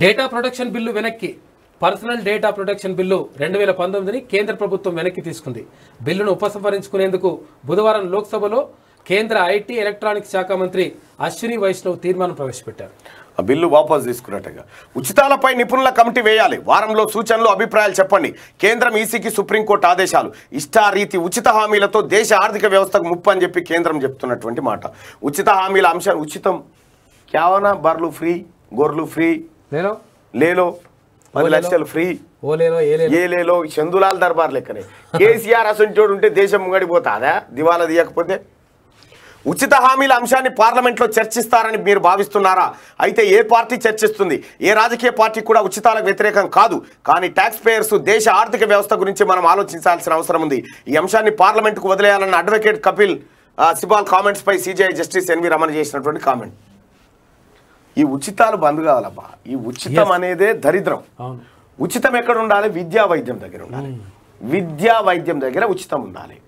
Data protection bill వెనక్కి personal data protection bill రెండు వేల పంతొమ్మిదిని కేంద్ర ప్రభుత్వం వెనక్కి తీసుకుంది బిల్లును ఉపసంహరించుకునేందుకు బుధవారం లోక్సభలో కేంద్ర ఐటీ ఎలక్ట్రానిక్స్ శాఖ మంత్రి అశ్విని వైష్ణవ్ తీర్మానం ప్రవేశపెట్టారు ఆ బిల్లు వాపసు తీసుకున్నట్టుగా ఉచితాలపై నిపుణుల కమిటీ వేయాలి వారంలో సూచనలు అభిప్రాయాలు చెప్పండి కేంద్రం ఈసీకి సుప్రీంకోర్టు ఆదేశాలు ఇష్టారీతి ఉచిత హామీలతో దేశ ఆర్థిక వ్యవస్థకు ముప్పు అని చెప్పి కేంద్రం చెప్తున్నటువంటి మాట ఉచిత హామీల అంశాలు ఉచితం కేవలం బర్లు ఫ్రీ గొర్రెలు ఫ్రీ లేలో లేలో పది లక్షలు ఫ్రీ ఏ లేలో చందులాల్ దర్బార్ లెక్కనే కేసీఆర్ అసంటోడు ఉంటే దేశం ముంగడిపోతాదా దివాలా తీయకపోతే ఉచిత హామీల అంశాన్ని పార్లమెంట్లో చర్చిస్తారని మీరు భావిస్తున్నారా అయితే ఏ పార్టీ చర్చిస్తుంది ఏ రాజకీయ పార్టీ కూడా ఉచితాలకు వ్యతిరేకం కాదు కానీ ట్యాక్స్ పేయర్స్ దేశ ఆర్థిక వ్యవస్థ గురించి మనం ఆలోచించాల్సిన అవసరం ఉంది ఈ అంశాన్ని పార్లమెంట్కు వదిలేయాలన్న అడ్వకేట్ కపిల్ సిబాల్ కామెంట్స్పై సిజిఐ జస్టిస్ ఎన్వి రమణ చేసినటువంటి కామెంట్ ఈ ఉచితాలు బంద్ కావాలబ్బా ఈ ఉచితం అనేదే దరిద్రం ఉచితం ఎక్కడ ఉండాలి విద్యా వైద్యం దగ్గర ఉండాలి hmm. విద్యా వైద్యం దగ్గర ఉచితం ఉండాలి